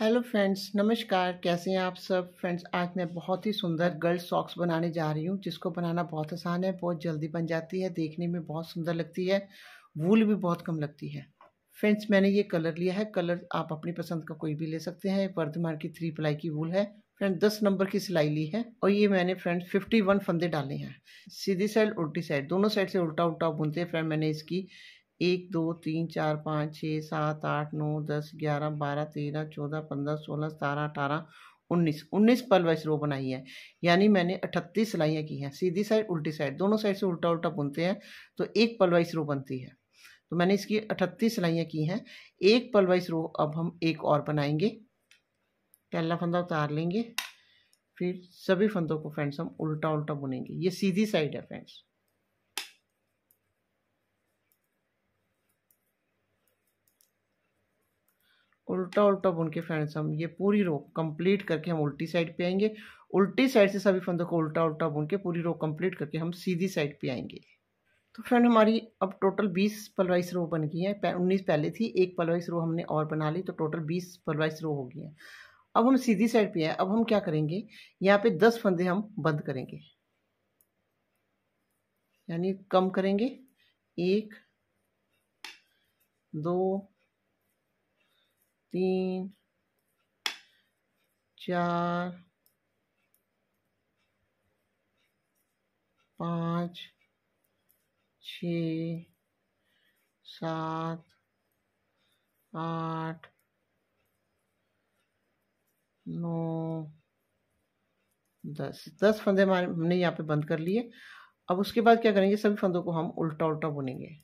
hello friends नमस्कार कैसे हैं आप सब फ्रेंड्स आज मैं बहुत ही सुंदर गर्ल्स सॉक्स बनाने जा रही हूँ जिसको बनाना बहुत आसान है बहुत जल्दी बन जाती है देखने में बहुत सुंदर लगती है वूल भी बहुत कम लगती है फ्रेंड्स मैंने ये कलर लिया है कलर आप अपनी पसंद का कोई भी ले सकते हैं वर्धमान की थ्री प्लाई की वूल है फ्रेंड दस नंबर की सिलाई ली है और ये मैंने फ्रेंड फिफ्टी वन फंदे डाले हैं सीधी साइड उल्टी साइड दोनों साइड से उल्टा उल्टा बुनते हैं फ्रेंड मैंने इसकी एक दो तीन चार पाँच छः सात आठ नौ दस ग्यारह बारह तेरह चौदह पंद्रह सोलह सतारह अठारह उन्नीस उन्नीस पलवाइस वाइज रो बनाई है यानी मैंने अट्ठतीस सिलाइयाँ की हैं सीधी साइड उल्टी साइड दोनों साइड से उल्टा उल्टा बुनते हैं तो एक पर्ल वाइज रो बनती है तो मैंने इसकी अठत्तीस सिलाइयाँ की हैं एक पर्ल वाइज रो अब हम एक और बनाएंगे पहला फंदा उतार लेंगे फिर सभी फंदों को फ्रेंड्स हम उल्टा उल्टा बुनेंगे ये सीधी साइड है फ्रेंड्स उल्टा उल्टा बुन के फ्रेंड्स हम ये पूरी रो कंप्लीट करके हम उल्टी साइड पे आएंगे उल्टी साइड से सभी फंदों को उल्टा उल्टा बुन के पूरी रो कंप्लीट करके हम सीधी साइड पे आएंगे तो फ्रेंड हमारी अब टोटल 20 पलवाइस रो बन गई है उन्नीस पहले थी एक पलवाइस रो हमने और बना ली तो टोटल 20 पलवाइस रो हो गई है अब हम सीधी साइड पे आए अब हम क्या करेंगे यहाँ पे 10 फंदे हम बंद करेंगे यानी कम करेंगे एक दो तीन चार पाँच छ सात आठ नौ दस दस फंदे हमारे हमने यहाँ पे बंद कर लिए अब उसके बाद क्या करेंगे सभी फंदों को हम उल्टा उल्टा बुनेंगे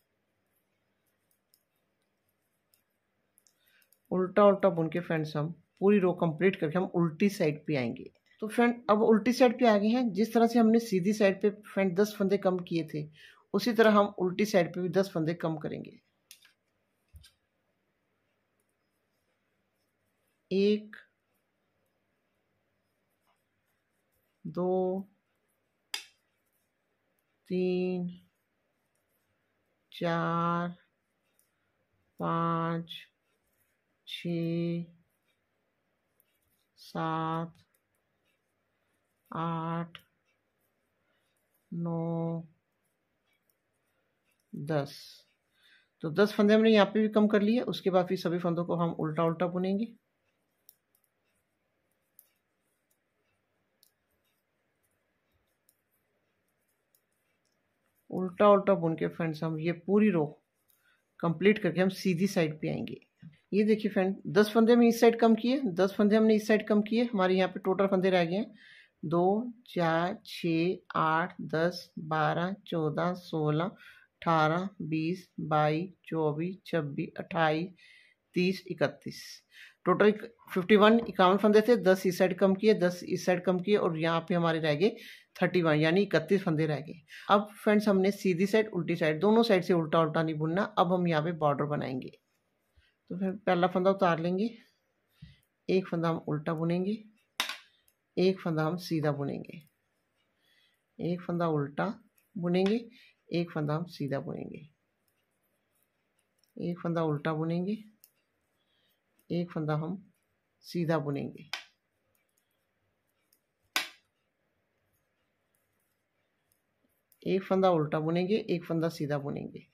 उल्टा उल्टा बुन के फ्रेंड्स हम पूरी रो कंप्लीट करके हम उल्टी साइड पे आएंगे तो फ्रेंड अब उल्टी साइड पे आ गए हैं जिस तरह से हमने सीधी साइड पे फ्रेंड दस फंदे कम किए थे उसी तरह हम उल्टी साइड पे भी दस फंदे कम करेंगे एक दो तीन चार पाँच छ सात आठ नौ दस तो दस फंदे हमने यहाँ पे भी कम कर लिए उसके बाद फिर सभी फंदों को हम उल्टा उल्टा बुनेंगे उल्टा उल्टा बुन के फ्रेंड्स हम ये पूरी रो कंप्लीट करके हम सीधी साइड पे आएंगे ये देखिए फ्रेंड दस फंदे में इस साइड कम किए दस फंदे हमने इस साइड कम किए हमारे यहाँ पे टोटल फंदे रह गए हैं दो चार छः आठ दस बारह चौदह सोलह अठारह बीस बाईस चौबीस छब्बीस अट्ठाईस तीस इकतीस टोटल फिफ्टी वन इक्यावन फंदे थे दस इस साइड कम किए दस इस साइड कम किए और यहाँ पे हमारे रह गए थर्टी वन यानी इकतीस फंदे रह गए अब फ्रेंड्स हमने सीधी साइड उल्टी साइड दोनों साइड से उल्टा उल्टा नहीं बुनना अब हम यहाँ पे बॉर्डर बनाएंगे तो फिर पहला फंदा उतार लेंगे एक फंदा हम उल्टा बुनेंगे एक फंदा हम सीधा बुनेंगे एक फंदा उल्टा बुनेंगे एक फंदा हम सीधा बुनेंगे एक फंदा उल्टा बुनेंगे एक फंदा हम सीधा बुनेंगे एक फंदा उल्टा बुनेंगे एक फंदा सीधा बुनेंगे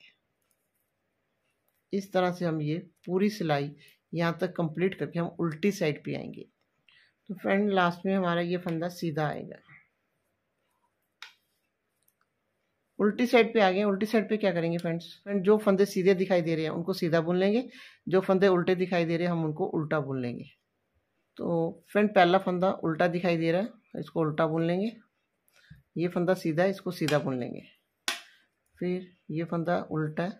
इस तरह से हम ये पूरी सिलाई यहाँ तक कंप्लीट करके हम उल्टी साइड पे आएंगे तो फ्रेंड लास्ट में हमारा ये फंदा सीधा आएगा उल्टी साइड पे आ गए उल्टी साइड पे क्या करेंगे फ्रेंड्स फ्रेंड जो फंदे सीधे दिखाई दे रहे हैं उनको सीधा बुन लेंगे जो फंदे उल्टे दिखाई दे रहे हैं हम उनको उल्टा बुन लेंगे तो फ्रेंड पहला फंदा उल्टा दिखाई दे रहा है इसको उल्टा बुन लेंगे ये फंदा सीधा है इसको सीधा बुन लेंगे फिर ये फंदा उल्टा है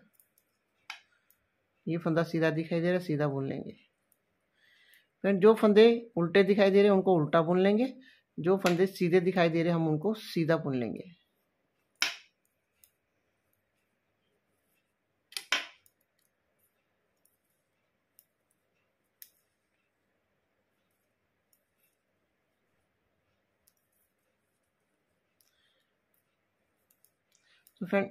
ये फंदा सीधा दिखाई दे रहा है सीधा बुन लेंगे फ्रेंड जो फंदे उल्टे दिखाई दे रहे हैं उनको उल्टा बुन लेंगे जो फंदे सीधे दिखाई दे रहे हैं हम उनको सीधा बुन लेंगे तो फ्रेंड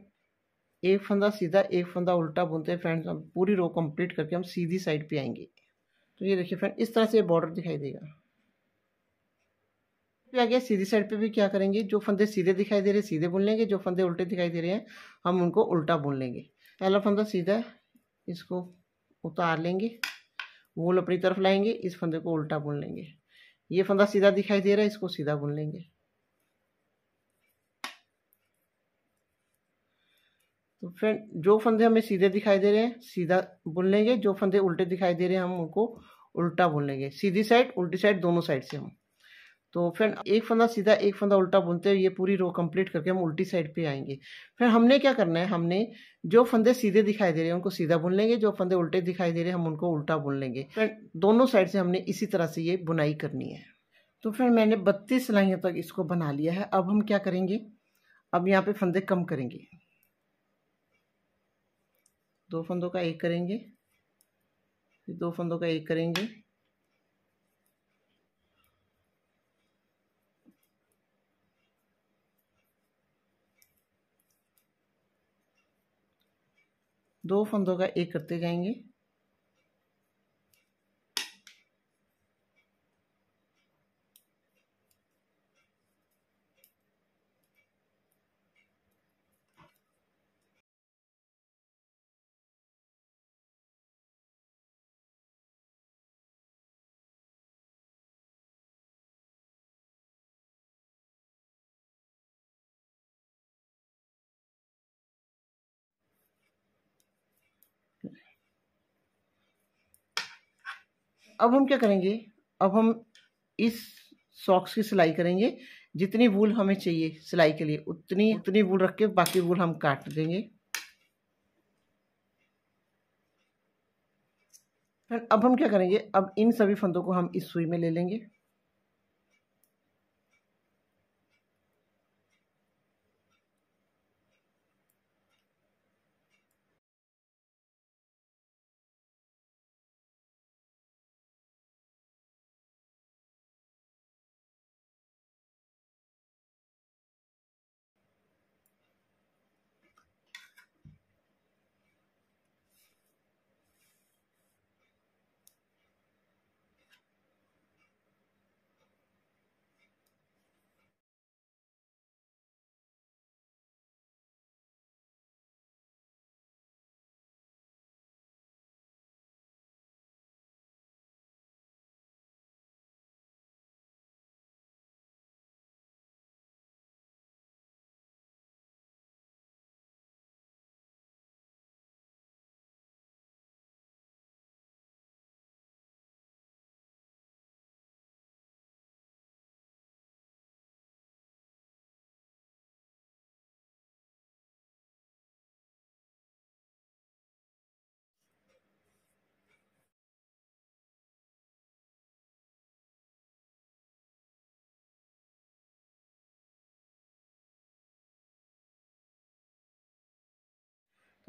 एक फंदा सीधा एक फंदा उल्टा बुनते हैं फ्रेंड्स हम पूरी रो कंप्लीट करके हम सीधी साइड पे आएंगे तो ये देखिए फ्रेंड इस तरह से बॉर्डर दिखाई देगा पे आगे सीधी साइड पे भी क्या करेंगे जो फंदे सीधे दिखाई दे रहे हैं सीधे बुन लेंगे जो फंदे उल्टे दिखाई दे रहे हैं हम उनको उल्टा बुन लेंगे पहला फंदा सीधा इसको उतार लेंगे वोल अपनी तरफ लाएंगे इस फंदे को उल्टा बुन लेंगे ये फंदा सीधा दिखाई दे रहा है इसको सीधा बुन लेंगे तो फ्रेंड जो फंदे हमें सीधे दिखाई दे रहे हैं सीधा बुन लेंगे जो फंदे उल्टे दिखाई दे रहे हैं हम उनको उल्टा बुन लेंगे सीधी साइड उल्टी साइड दोनों साइड से हम तो फ्रेंड एक फंदा सीधा एक फंदा उल्टा बुनते हुए ये पूरी रो कंप्लीट करके हम उल्टी साइड पे आएंगे फिर हमने क्या करना है हमने जो फंदे सीधे दिखाई दे रहे हैं उनको सीधा बुन लेंगे जो फंदे उल्टे दिखाई दे रहे हैं हम उनको उल्टा बुन लेंगे फ्रेंड दोनों साइड से हमने इसी तरह से ये बुनाई करनी है तो फिर मैंने बत्तीस सिलाइयों तक इसको बना लिया है अब हम क्या करेंगे अब यहाँ पे फंदे कम करेंगे दो फंदों का एक करेंगे फिर दो फंदों का एक करेंगे दो फंदों का एक करते जाएंगे अब हम क्या करेंगे अब हम इस सॉक्स की सिलाई करेंगे जितनी वूल हमें चाहिए सिलाई के लिए उतनी उतनी वूल रख के बाकी वूल हम काट देंगे अब हम क्या करेंगे अब इन सभी फंदों को हम इस सुई में ले लेंगे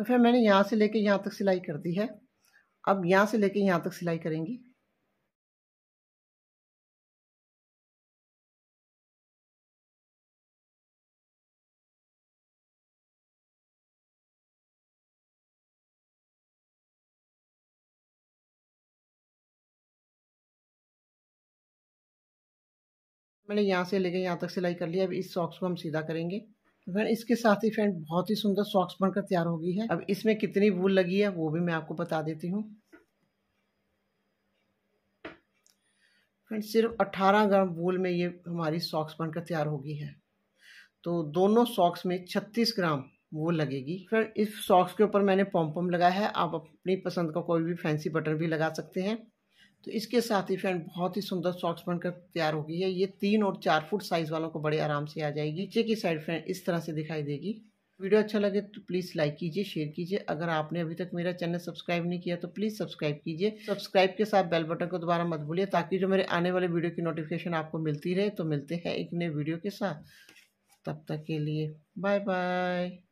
तो फिर मैंने यहाँ से लेके यहाँ तक सिलाई कर दी है अब यहाँ से लेके यहाँ तक सिलाई करेंगी मैंने यहाँ से लेके यहाँ तक सिलाई कर लिया अब इस सॉक्स को हम सीधा करेंगे तो फ्रेंड इसके साथ ही फ्रेंड बहुत ही सुंदर सॉक्स बनकर तैयार हो गई है अब इसमें कितनी वूल लगी है वो भी मैं आपको बता देती हूँ फ्रेंड सिर्फ 18 ग्राम वूल में ये हमारी सॉक्स बनकर तैयार हो गई है तो दोनों सॉक्स में 36 ग्राम वो लगेगी फ्रेंड इस सॉक्स के ऊपर मैंने पॉम्पम लगाया है आप अपनी पसंद का कोई भी फैंसी बटन भी लगा सकते हैं तो इसके साथ ही फ्रेंड बहुत ही सुंदर सॉक्स बनकर तैयार हो गई है ये तीन और चार फुट साइज़ वालों को बड़े आराम से आ जाएगी नीचे की साइड फ्रेंड इस तरह से दिखाई देगी वीडियो अच्छा लगे तो प्लीज़ लाइक कीजिए शेयर कीजिए अगर आपने अभी तक मेरा चैनल सब्सक्राइब नहीं किया तो प्लीज़ सब्सक्राइब कीजिए सब्सक्राइब के साथ बेल बटन को दोबारा मत भूलिए ताकि जो मेरे आने वाले वीडियो की नोटिफिकेशन आपको मिलती रहे तो मिलते हैं एक नए वीडियो के साथ तब तक के लिए बाय बाय